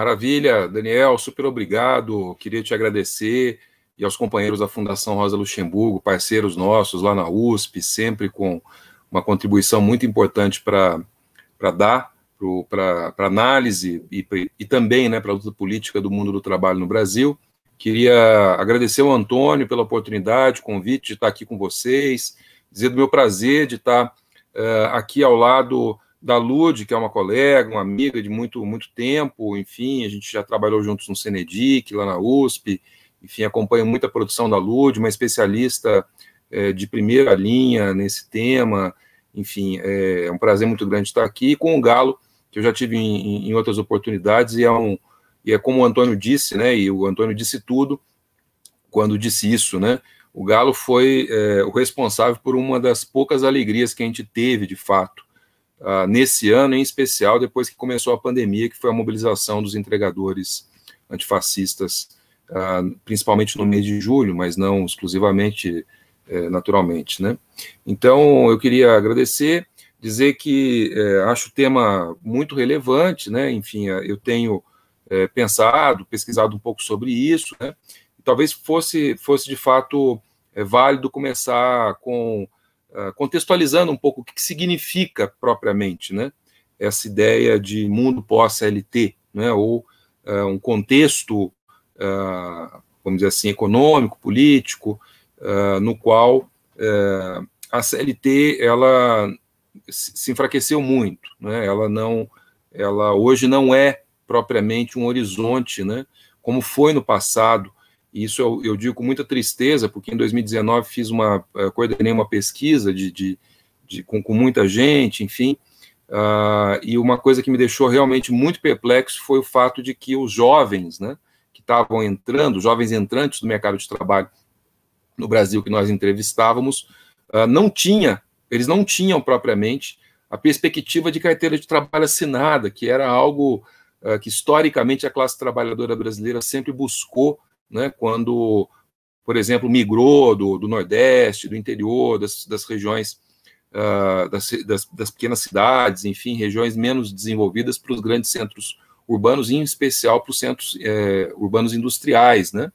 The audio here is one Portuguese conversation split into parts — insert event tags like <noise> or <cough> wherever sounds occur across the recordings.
Maravilha, Daniel, super obrigado. Queria te agradecer e aos companheiros da Fundação Rosa Luxemburgo, parceiros nossos lá na USP, sempre com uma contribuição muito importante para dar para análise e, e também né, para a luta política do mundo do trabalho no Brasil. Queria agradecer ao Antônio pela oportunidade, convite de estar aqui com vocês, dizer do meu prazer de estar uh, aqui ao lado da Lude que é uma colega, uma amiga de muito, muito tempo, enfim, a gente já trabalhou juntos no Cenedic, lá na USP, enfim, acompanho muita produção da Lude, uma especialista é, de primeira linha nesse tema, enfim, é, é, um prazer muito grande estar aqui, com o Galo, que eu já tive em, em outras oportunidades, e é, um, e é como o Antônio disse, né, e o Antônio disse tudo quando disse isso, né, o Galo foi é, o responsável por uma das poucas alegrias que a gente teve, de fato, uh, nesse ano, em especial depois que começou a pandemia, que foi a mobilização dos entregadores antifascistas, uh, principalmente no mês de julho, mas não exclusivamente, eh, naturalmente. Né? Então, eu queria agradecer, dizer que eh, acho o tema muito relevante, né? enfim, eh, eu tenho pensado, pesquisado um pouco sobre isso, né? talvez fosse, fosse de fato válido começar com ah, contextualizando um pouco o que, significa propriamente né, essa ideia de mundo pós-LT, né, ou uh, um contexto, uh, vamos dizer assim, econômico, político, uh, no qual a CLT ela se enfraqueceu muito, né, ela não, ela hoje não é propriamente um horizonte, né, como foi no passado, e isso eu, eu, digo com muita tristeza, porque em 2019 fiz uma, eh, coordenei uma pesquisa de, de, de com, com, muita gente, enfim, uh, e uma coisa que me deixou realmente muito perplexo foi o fato de que os jovens, né, que estavam entrando, os jovens entrantes do mercado de trabalho no Brasil que nós entrevistávamos, uh, não tinha, eles não tinham propriamente a perspectiva de carteira de trabalho assinada, que era algo uh, que historicamente a classe trabalhadora brasileira sempre buscou né, quando, por exemplo, migrou do, do Nordeste, do interior, das, das regiões, uh, das, das, das, pequenas cidades, enfim, regiões menos desenvolvidas para os grandes centros urbanos, em especial para os centros eh, urbanos industriais, né?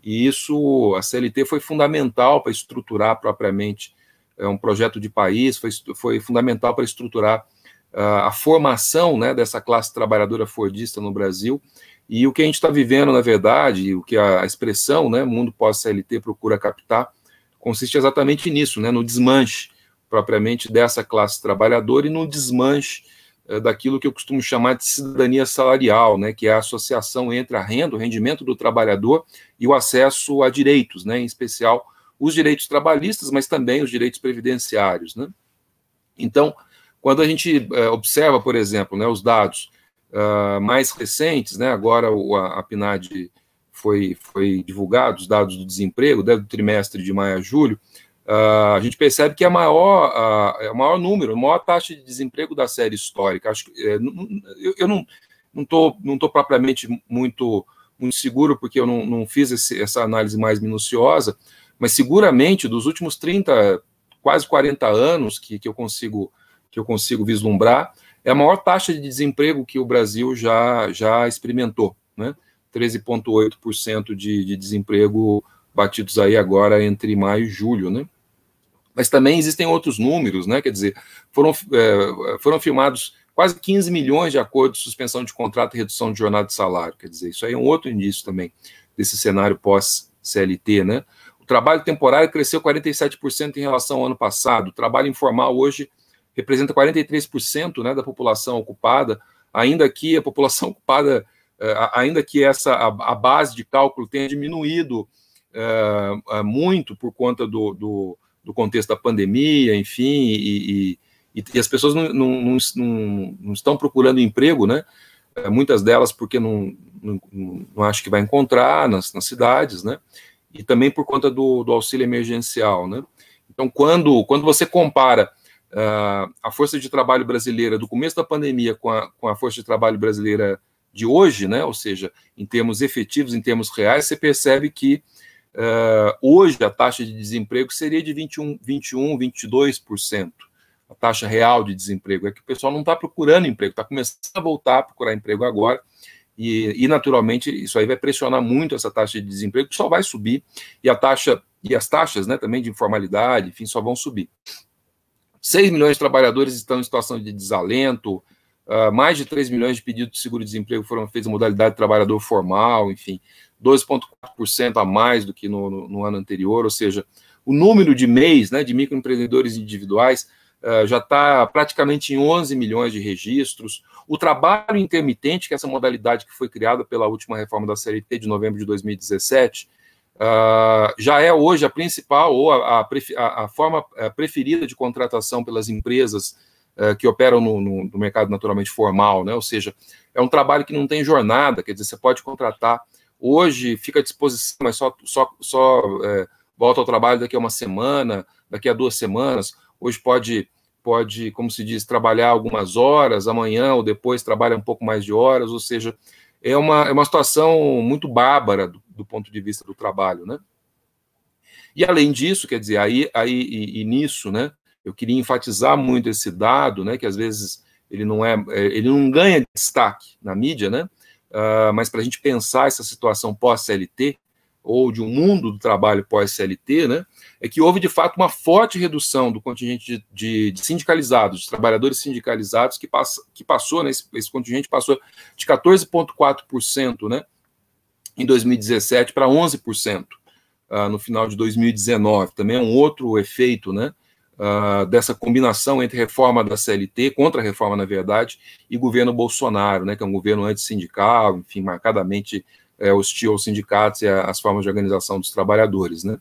E isso, a CLT foi fundamental para estruturar propriamente é um projeto de país, foi, foi fundamental para estruturar a formação né, dessa classe trabalhadora fordista no Brasil. E o que a gente está vivendo, na verdade, o que a expressão né, mundo pós-CLT procura captar, consiste exatamente nisso, né, no desmanche propriamente dessa classe trabalhadora e no desmanche eh, daquilo que eu costumo chamar de cidadania salarial, né, que é a associação entre a renda, o rendimento do trabalhador e o acesso a direitos, né, em especial os direitos trabalhistas, mas também os direitos previdenciários. Né? Então, quando a gente é, observa, por exemplo, né, os dados uh, mais recentes, né, agora o, a, a PNAD foi, foi divulgado, os dados do desemprego, né, do trimestre de maio a julho, uh, a gente percebe que é o maior, uh, é o maior número, a maior taxa de desemprego da série histórica. Acho que, é, eu, eu não estou não tô propriamente muito, muito seguro, porque eu não, não fiz esse, essa análise mais minuciosa, mas seguramente dos últimos 30, quase 40 anos que, que eu consigo que eu consigo vislumbrar, é a maior taxa de desemprego que o Brasil já, já experimentou, né? 13,8% de, de desemprego batidos aí agora entre maio e julho, né? Mas também existem outros números, né? Quer dizer, foram, é, foram firmados quase 15 milhões de acordos de suspensão de contrato e redução de jornada de salário. Quer dizer, isso aí é um outro indício também desse cenário pós-CLT, né? O trabalho temporário cresceu 47% em relação ao ano passado. O trabalho informal hoje representa 43% né, da população ocupada, ainda que a população <laughs> ocupada, eh, ainda que essa a, a base de cálculo tenha diminuído uh, muito por conta do, do, do, contexto da pandemia, enfim, e, e, e as pessoas não, não, não, não, estão procurando emprego, né? Muitas delas porque não, não, acho que vai encontrar nas, nas cidades, né? E também por conta do, do auxílio emergencial, né? Então, quando, quando você compara uh, a força de trabalho brasileira do começo da pandemia com a, com a força de trabalho brasileira de hoje, né? ou seja, em termos efetivos, em termos reais, você percebe que uh, hoje a taxa de desemprego seria de 21, 21 22%. A taxa real de desemprego é que o pessoal não está procurando emprego, está começando a voltar a procurar emprego agora. E, e, naturalmente isso aí vai pressionar muito essa taxa de desemprego que só vai subir e a taxa e as taxas né também de informalidade enfim só vão subir 6 milhões de trabalhadores estão em situação de desalento, uh, mais de 3 milhões de pedidos de seguro-desemprego foram feitos em modalidade de trabalhador formal, enfim, 2,4% a mais do que no, no, no, ano anterior, ou seja, o número de MEIs, né, de microempreendedores individuais, uh, já está praticamente em 11 milhões de registros. O trabalho intermitente, que é essa modalidade que foi criada pela última reforma da CLT de novembro de 2017, ah, já é hoje a principal ou a, a, a forma eh, preferida de contratação pelas empresas uh, que operam no, no, no, mercado naturalmente formal, né? ou seja, é um trabalho que não tem jornada, quer dizer, você pode contratar hoje, fica à disposição, mas só, só, só é, volta ao trabalho daqui a uma semana, daqui a duas semanas, hoje pode, pode como se diz, trabalhar algumas horas, amanhã ou depois trabalha um pouco mais de horas, ou seja, é uma, é uma situação muito bárbara do, do ponto de vista do trabalho, né? E além disso, quer dizer, aí, aí e, e, nisso, né, eu queria enfatizar muito esse dado, né, que às vezes ele não é, é ele não ganha destaque na mídia, né, uh, mas para a gente pensar essa situação pós-CLT, ou de um mundo do trabalho pós-CLT, né, é que houve de fato uma forte redução do contingente de, de sindicalizados, de trabalhadores sindicalizados, que, pass, que passou, né, esse, esse contingente passou de 14,4% né, em 2017 para 11% ah, no final de 2019. Também é um outro efeito né, ah, dessa combinação entre reforma da CLT, contra reforma, na verdade, e governo Bolsonaro, né, que é um governo antissindical, enfim, marcadamente é, aos sindicatos e às formas de organização dos trabalhadores. Né?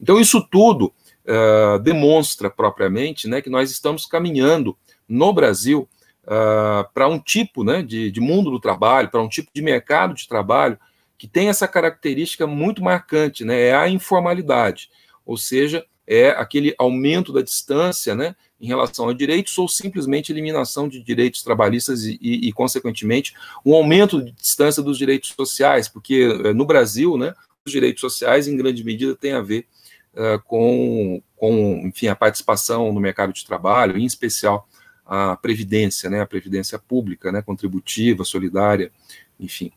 Então, isso tudo uh, demonstra propriamente né, que nós estamos caminhando no Brasil uh, para um tipo né, de, de mundo do trabalho, para um tipo de mercado de trabalho que tem essa característica muito marcante, né, é a informalidade, ou seja, é aquele aumento da distância né, em relação a direitos ou simplesmente eliminação de direitos trabalhistas e, e, e consequentemente, um aumento de distância dos direitos sociais, porque eh, no Brasil, né, os direitos sociais, em grande medida, têm a ver uh, com, com, enfim, a participação no mercado de trabalho, em especial a previdência, né, a previdência pública, né, contributiva, solidária, enfim.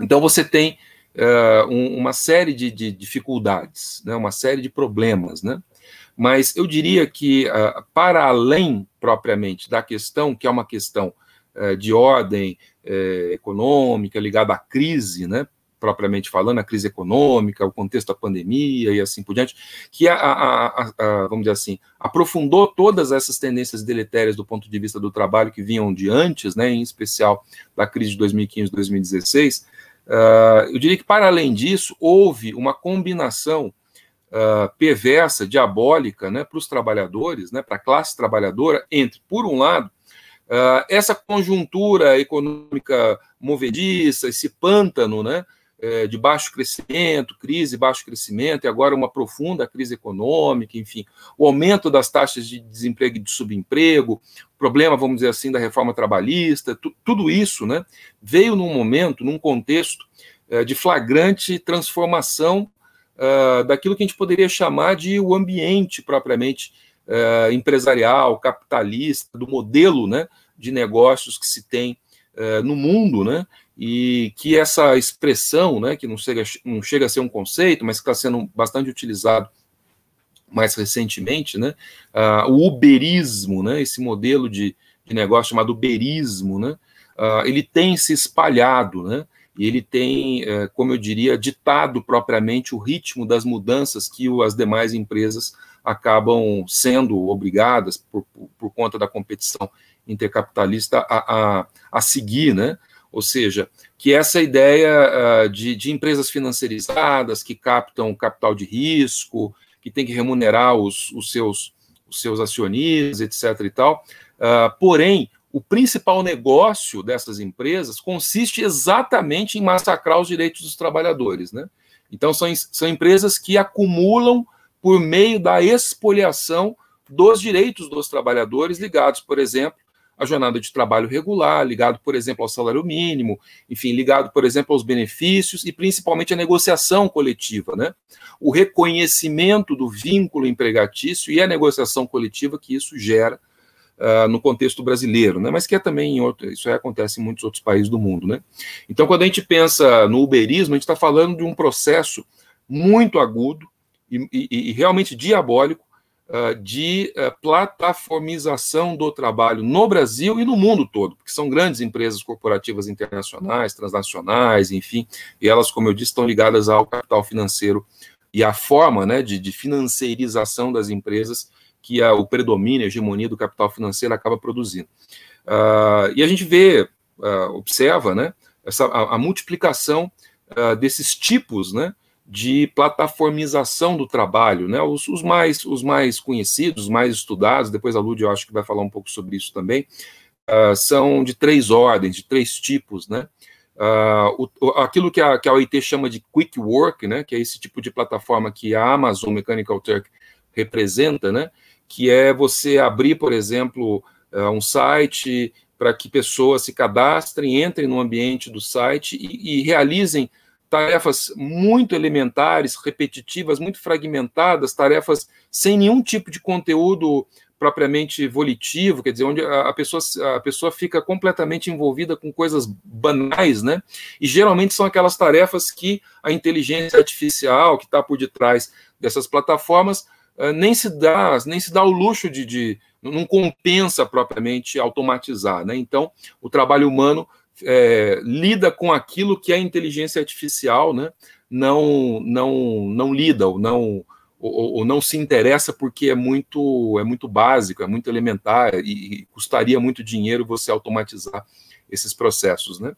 Então você tem uh, um, uma série de, de, dificuldades, né, uma série de problemas, né, mas eu diria uhum. que, uh, para além propriamente da questão, que é uma questão uh, de ordem uh, econômica, ligada à crise, né, propriamente falando, a crise econômica, o contexto da pandemia e assim por diante, que a, a, a, vamos dizer assim, aprofundou todas essas tendências deletérias do ponto de vista do trabalho que vinham de antes, né, em especial da crise de 2015, 2016. Uh, eu diria que, para além disso, houve uma combinação uh, perversa, diabólica né, para os trabalhadores, né, para a classe trabalhadora, entre, por um lado, uh, essa conjuntura econômica movediça, esse pântano né, eh, de baixo crescimento, crise, baixo crescimento, e agora uma profunda crise econômica, enfim, o aumento das taxas de desemprego e de subemprego, problema, vamos dizer assim, da reforma trabalhista, tu, tudo isso né, veio num momento, num contexto eh, de flagrante transformação uh, daquilo que a gente poderia chamar de o ambiente propriamente uh, empresarial, capitalista, do modelo né, de negócios que se tem uh, no mundo, né, e que essa expressão, né, que não chega, não chega a ser um conceito, mas que está sendo bastante utilizado mais recentemente, né, o uberismo, né, esse modelo de, de negócio chamado uberismo, né, ele tem se espalhado, né, e ele tem, eh, como eu diria, ditado propriamente o ritmo das mudanças que as demais empresas acabam sendo obrigadas, por, por conta da competição intercapitalista, a, a, a, seguir, né? Ou seja, que essa ideia ah, de, de empresas financiarizadas que captam capital de risco, que tem que remunerar os, os, seus, os seus acionistas, etc. e tal, ah, porém, o principal negócio dessas empresas consiste exatamente em massacrar os direitos dos trabalhadores. Né? Então, são, são empresas que acumulam por meio da expoliação dos direitos dos trabalhadores ligados, por exemplo, à jornada de trabalho regular, ligado, por exemplo, ao salário mínimo, enfim, ligado, por exemplo, aos benefícios e principalmente à negociação coletiva, né? O reconhecimento do vínculo empregatício e a negociação coletiva que isso gera uh, no contexto brasileiro, né? Mas que é também outro, isso é, acontece em muitos outros países do mundo, né? Então, quando a gente pensa no uberismo, a gente está falando de um processo muito agudo e, e, e realmente diabólico uh, de uh, plataformização do trabalho no Brasil e no mundo todo, porque são grandes empresas corporativas internacionais, transnacionais, enfim, e elas, como eu disse, estão ligadas ao capital financeiro e à forma né, de, de financeirização das empresas que a, o predomínio, a hegemonia do capital financeiro acaba produzindo. Uh, e a gente vê, uh, observa, né, essa, a, a multiplicação uh, desses tipos, né, de plataformização do trabalho, né? Os, os, mais os mais conhecidos, os mais estudados, depois a Lud eu acho que vai falar um pouco sobre isso também, uh, são de três ordens, de três tipos, né? Uh, o, aquilo que a, que a OIT chama de quick work, né? Que é esse tipo de plataforma que a Amazon Mechanical Turk representa, né? que é você abrir, por exemplo, eh, um site para que pessoas se cadastrem, entrem no ambiente do site e, e realizem tarefas muito elementares, repetitivas, muito fragmentadas, tarefas sem nenhum tipo de conteúdo propriamente volitivo, quer dizer, onde a pessoa, a pessoa fica completamente envolvida com coisas banais, né? E geralmente são aquelas tarefas que a inteligência artificial que está por detrás dessas plataformas ah, nem se dá, nem se dá o luxo de, de não compensa propriamente automatizar, né? Então, o trabalho humano é, lida com aquilo que a inteligência artificial, né? Não, não, não lida ou não ou, ou, não se interessa porque é muito é muito básico, é muito elementar e, e custaria muito dinheiro você automatizar esses processos, né?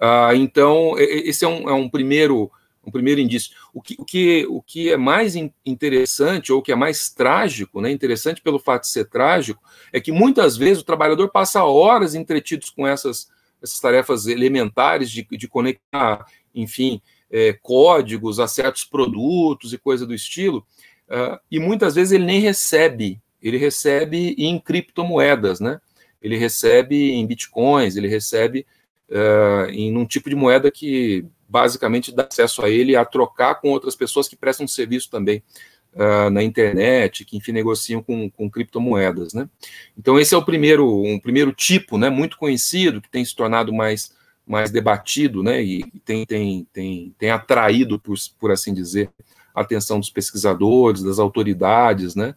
Ah, então, esse é um, é um primeiro um primeiro indício. O que, o que, o que é mais interessante, ou o que é mais trágico, né, interessante pelo fato de ser trágico, é que muitas vezes o trabalhador passa horas entretidos com essas, essas tarefas elementares de, de conectar, enfim, é, códigos a certos produtos e coisa do estilo, uh, e muitas vezes ele nem recebe, ele recebe em criptomoedas, né? Ele recebe em bitcoins, ele recebe uh, em um tipo de moeda que basicamente dar acesso a ele, a trocar com outras pessoas que prestam serviço também uh, na internet, que enfim negociam com, com criptomoedas, né? Então esse é o primeiro, um primeiro tipo, né, muito conhecido, que tem se tornado mais, mais debatido, né, e tem, tem, tem, tem atraído, por, por assim dizer, a atenção dos pesquisadores, das autoridades, né,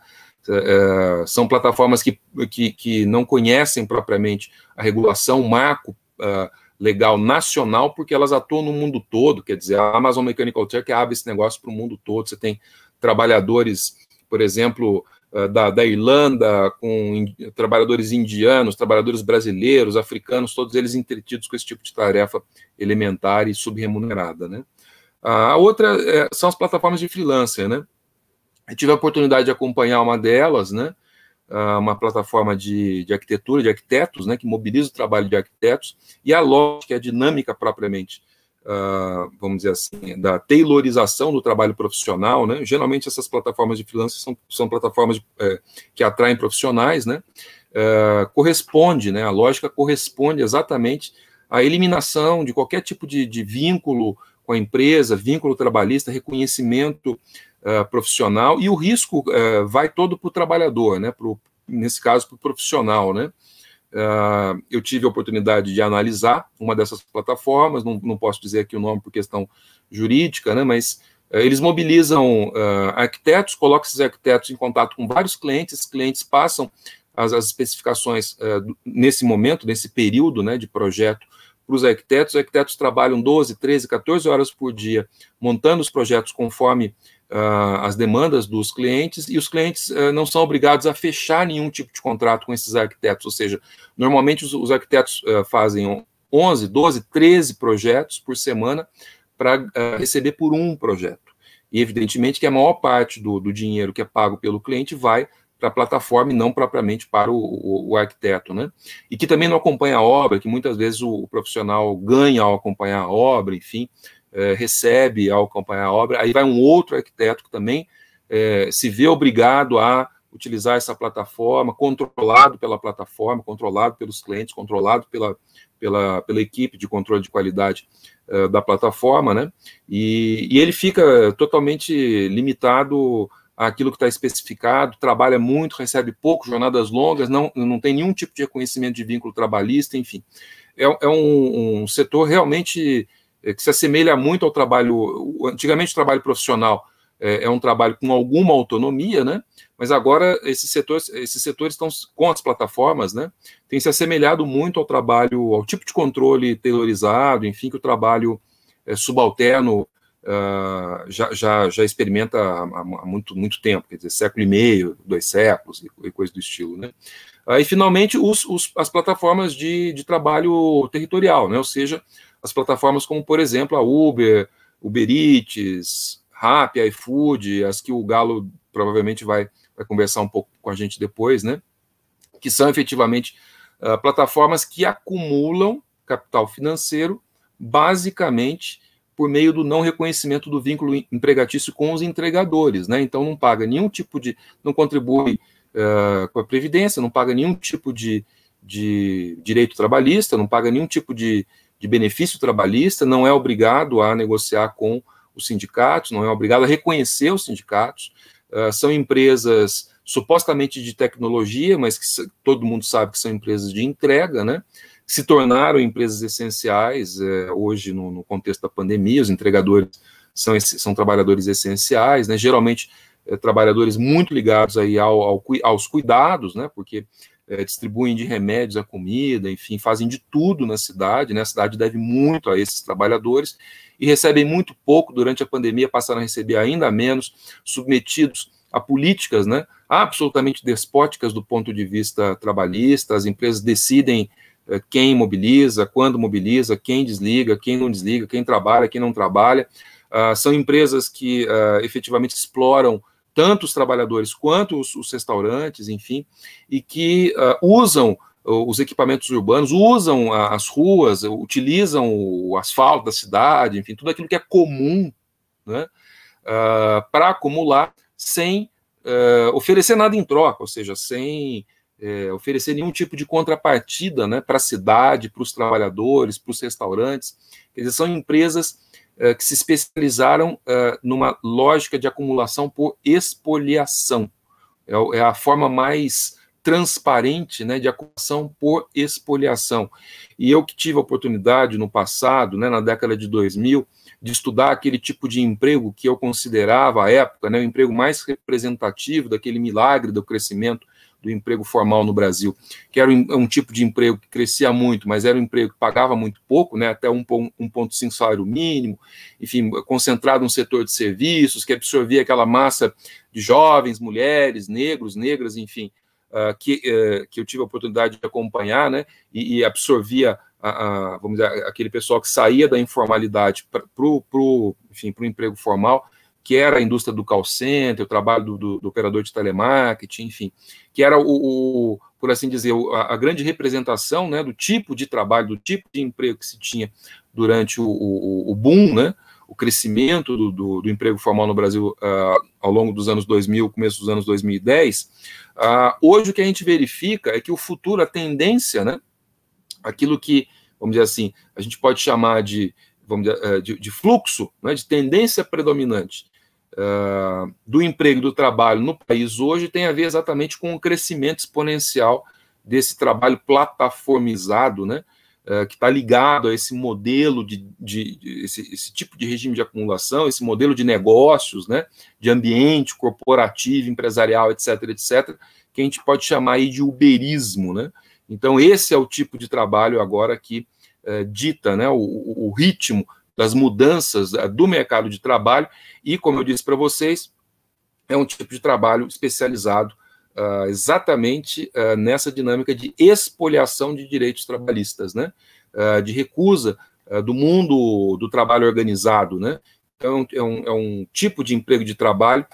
uh, são plataformas que, que, que não conhecem propriamente a regulação, o marco uh, legal nacional, porque elas atuam no mundo todo, quer dizer, a Amazon Mechanical Turk abre esse negócio para o mundo todo. Você tem trabalhadores, por exemplo, eh, da, da Irlanda, com in, trabalhadores indianos, trabalhadores brasileiros, africanos, todos eles entretidos com esse tipo de tarefa elementar e subremunerada, né? A outra é, são as plataformas de freelancer, né? Eu tive a oportunidade de acompanhar uma delas, né? Ah, uma plataforma de, de arquitetura, de arquitetos, né, que mobiliza o trabalho de arquitetos, e a lógica, é a dinâmica propriamente, uh, vamos dizer assim, da tailorização do trabalho profissional. Né? Geralmente, essas plataformas de freelance são, são plataformas de, é, que atraem profissionais, né? Uh, corresponde, né? a lógica corresponde exatamente à eliminação de qualquer tipo de, de vínculo com a empresa, vínculo trabalhista, reconhecimento é, profissional e o risco uh, vai todo para o trabalhador, né? Pro, nesse caso, para o profissional, né? Uh, eu tive a oportunidade de analisar uma dessas plataformas, não, não posso dizer aqui o nome por questão jurídica, né? Mas eles mobilizam arquitetos, colocam esses arquitetos em contato com vários clientes, esses clientes passam as, as especificações nesse momento, nesse período né, de projeto para os arquitetos. Os arquitetos trabalham 12, 13, 14 horas por dia montando os projetos conforme uh, as demandas dos clientes e os clientes uh, não são obrigados a fechar nenhum tipo de contrato com esses arquitetos, ou seja, normalmente os, os arquitetos uh, fazem 11, 12, 13 projetos por semana para receber por um projeto. E evidentemente que a maior parte do, do dinheiro que é pago pelo cliente vai para a plataforma e não propriamente para o, o, o, arquiteto, né? E que também não acompanha a obra, que muitas vezes o, o profissional ganha ao acompanhar a obra, enfim, é, recebe ao acompanhar a obra. Aí vai um outro arquiteto que também é, se vê obrigado a utilizar essa plataforma, controlado pela plataforma, controlado pelos clientes, controlado pela, pela, pela equipe de controle de qualidade é, da plataforma, né? E, e, ele fica totalmente limitado àquilo que está especificado, trabalha muito, recebe pouco, jornadas longas, não, não tem nenhum tipo de reconhecimento de vínculo trabalhista, enfim. É, é um, um setor realmente é, que se assemelha muito ao trabalho. Antigamente, o trabalho profissional é, é, um trabalho com alguma autonomia, né? Mas agora esses setores, esses setores estão com as plataformas, né? Tem se assemelhado muito ao trabalho, ao tipo de controle terrorizado, enfim, que o trabalho é, subalterno uh, já, já, já experimenta há, há, muito, muito tempo, quer dizer, século e meio, dois séculos e, coisas coisa do estilo, né? E finalmente, os, os, as plataformas de, de trabalho territorial, né? Ou seja, as plataformas como, por exemplo, a Uber, Uber Eats, Rappi, iFood, as que o Galo provavelmente vai, vai conversar um pouco com a gente depois, né? Que são efetivamente uh, plataformas que acumulam capital financeiro basicamente por meio do não reconhecimento do vínculo empregatício com os entregadores, né? Então não paga nenhum tipo de, não contribui uh, com a previdência, não paga nenhum tipo de, de direito trabalhista, não paga nenhum tipo de, de benefício trabalhista, não é obrigado a negociar com os sindicatos, não é obrigado a reconhecer os sindicatos. Uh, são empresas supostamente de tecnologia, mas que todo mundo sabe que são empresas de entrega, né? Se tornaram empresas essenciais é, hoje no, no, contexto da pandemia. Os entregadores são, são trabalhadores essenciais, né? Geralmente é, trabalhadores muito ligados aí ao, ao, aos cuidados, né? Porque é, distribuem de remédios a comida, enfim, fazem de tudo na cidade, né? A cidade deve muito a esses trabalhadores e recebem muito pouco durante a pandemia, passaram a receber ainda menos, submetidos a políticas, né? Absolutamente despóticas do ponto de vista trabalhista, as empresas decidem é, quem mobiliza, quando mobiliza, quem desliga, quem não desliga, quem trabalha, quem não trabalha. Uh, são empresas que uh, efetivamente exploram tanto os trabalhadores quanto os, os restaurantes, enfim, e que uh, usam os equipamentos urbanos, usam as ruas, utilizam o asfalto da cidade, enfim, tudo aquilo que é comum né, uh, ah, para acumular sem uh, oferecer nada em troca, ou seja, sem uh, oferecer nenhum tipo de contrapartida né, para a cidade, para os trabalhadores, para os restaurantes. Quer dizer, são empresas eh, que se especializaram uh, numa lógica de acumulação por expoliação. É, é a forma mais transparente né, de acumulação por expoliação. E eu que tive a oportunidade no passado, né, na década de 2000, de estudar aquele tipo de emprego que eu considerava à época né, o emprego mais representativo daquele milagre do crescimento do emprego formal no Brasil, que era um, um, tipo de emprego que crescia muito, mas era um emprego que pagava muito pouco, né, até 1,5 salário mínimo, enfim, concentrado num setor de serviços, que absorvia aquela massa de jovens, mulheres, negros, negras, enfim, uh, que, uh, que eu tive a oportunidade de acompanhar, né, e, e absorvia a, a, vamos dizer, aquele pessoal que saía da informalidade para o emprego formal, que era a indústria do call center, o trabalho do, do, do operador de telemarketing, enfim, que era o, o por assim dizer, a, a, grande representação né, do tipo de trabalho, do tipo de emprego que se tinha durante o, o, o boom, né, o crescimento do, do, do, emprego formal no Brasil uh, ao longo dos anos 2000, começo dos anos 2010, uh, ah, hoje o que a gente verifica é que o futuro, a tendência, né, aquilo que, vamos dizer assim, a gente pode chamar de, vamos dizer, eh, de, de, fluxo, né, de tendência predominante, do emprego e do trabalho no país hoje tem a ver exatamente com o crescimento exponencial desse trabalho plataformizado, né, uh, que está ligado a esse modelo de, de, de esse, esse, tipo de regime de acumulação, esse modelo de negócios, né, de ambiente corporativo, empresarial, etc, etc, que a gente pode chamar aí de uberismo, né? Então esse é o tipo de trabalho agora que uh, dita, né, o, o ritmo das mudanças eh, do mercado de trabalho, e, como eu disse para vocês, é um tipo de trabalho especializado uh, exatamente uh, nessa dinâmica de expoliação de direitos trabalhistas, né? Uh, de recusa do mundo do trabalho organizado. Né? Então, é um, é um tipo de emprego de trabalho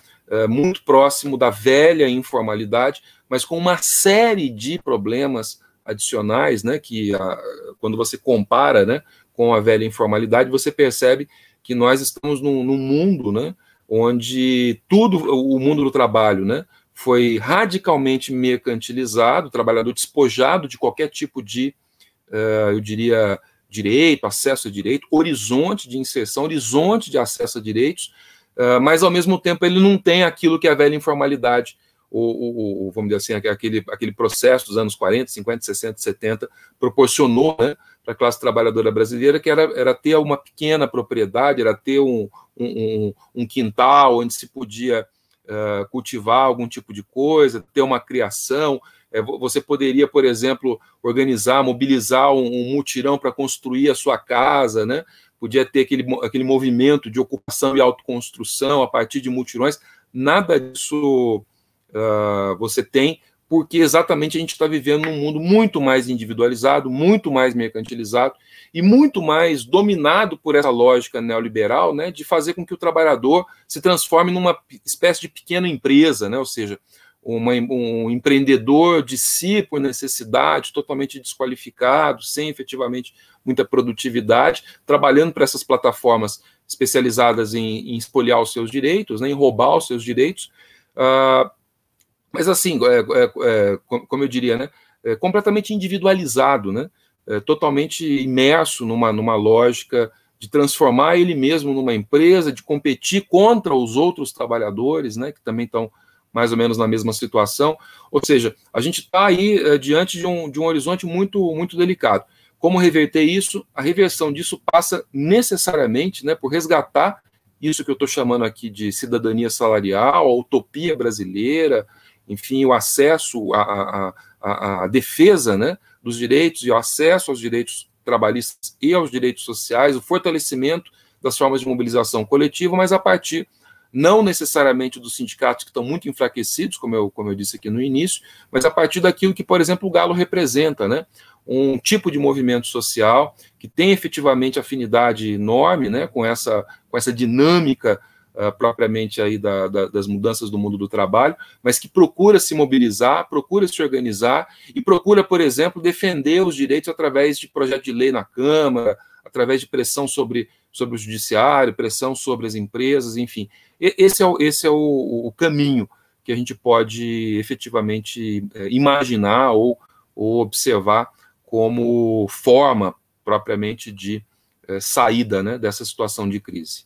muito próximo da velha informalidade, mas com uma série de problemas adicionais, né, que a, quando você compara né, com a velha informalidade, você percebe que nós estamos num, num mundo né, onde tudo, o mundo do trabalho, né, foi radicalmente mercantilizado, o trabalhador despojado de qualquer tipo de, uh, eu diria, direito, acesso a direito, horizonte de inserção, horizonte de acesso a direitos, uh, mas ao mesmo tempo ele não tem aquilo que a velha informalidade, ou, vamos dizer assim, aquele, aquele processo dos anos 40, 50, 60, 70 proporcionou né, para a classe trabalhadora brasileira, que era, era ter uma pequena propriedade, era ter um, um, um quintal onde se podia uh, cultivar algum tipo de coisa, ter uma criação. É, você poderia, por exemplo, organizar, mobilizar um, um mutirão para construir a sua casa, né? podia ter aquele, aquele movimento de ocupação e autoconstrução a partir de mutirões. Nada disso uh, você tem porque exatamente a gente está vivendo num mundo muito mais individualizado, muito mais mercantilizado e muito mais dominado por essa lógica neoliberal, né, de fazer com que o trabalhador se transforme numa espécie de pequena empresa, né, ou seja, uma, um empreendedor de si por necessidade, totalmente desqualificado, sem efetivamente muita produtividade, trabalhando para essas plataformas especializadas em, em, espoliar os seus direitos, né, em roubar os seus direitos. Uh, mas assim, é, é, é como eu diria, né? É completamente individualizado, né? totalmente imerso numa, numa lógica de transformar ele mesmo numa empresa, de competir contra os outros trabalhadores, né, que também estão mais ou menos na mesma situação. Ou seja, a gente está aí é, diante de um, de um horizonte muito, muito delicado. Como reverter isso? A reversão disso passa necessariamente né, por resgatar isso que eu estou chamando aqui de cidadania salarial, a utopia brasileira, enfim, o acesso à, à, à defesa né, dos direitos e o acesso aos direitos trabalhistas e aos direitos sociais, o fortalecimento das formas de mobilização coletiva, mas a partir não necessariamente dos sindicatos que estão muito enfraquecidos, como eu, como eu disse aqui no início, mas a partir daquilo que, por exemplo, o Galo representa, né? um tipo de movimento social que tem efetivamente afinidade enorme né? com, essa, com essa dinâmica uh, propriamente aí da, da, das mudanças do mundo do trabalho, mas que procura se mobilizar, procura se organizar e procura, por exemplo, defender os direitos através de projeto de lei na Câmara, através de pressão sobre, sobre o judiciário, pressão sobre as empresas, enfim. Esse é, o, esse é o, o caminho que a gente pode efetivamente é, imaginar ou, ou observar como forma propriamente de é, saída né, dessa situação de crise.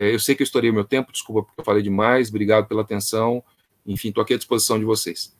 É, eu sei que eu estourei o meu tempo, desculpa porque eu falei demais, obrigado pela atenção. Enfim, estou aqui à disposição de vocês.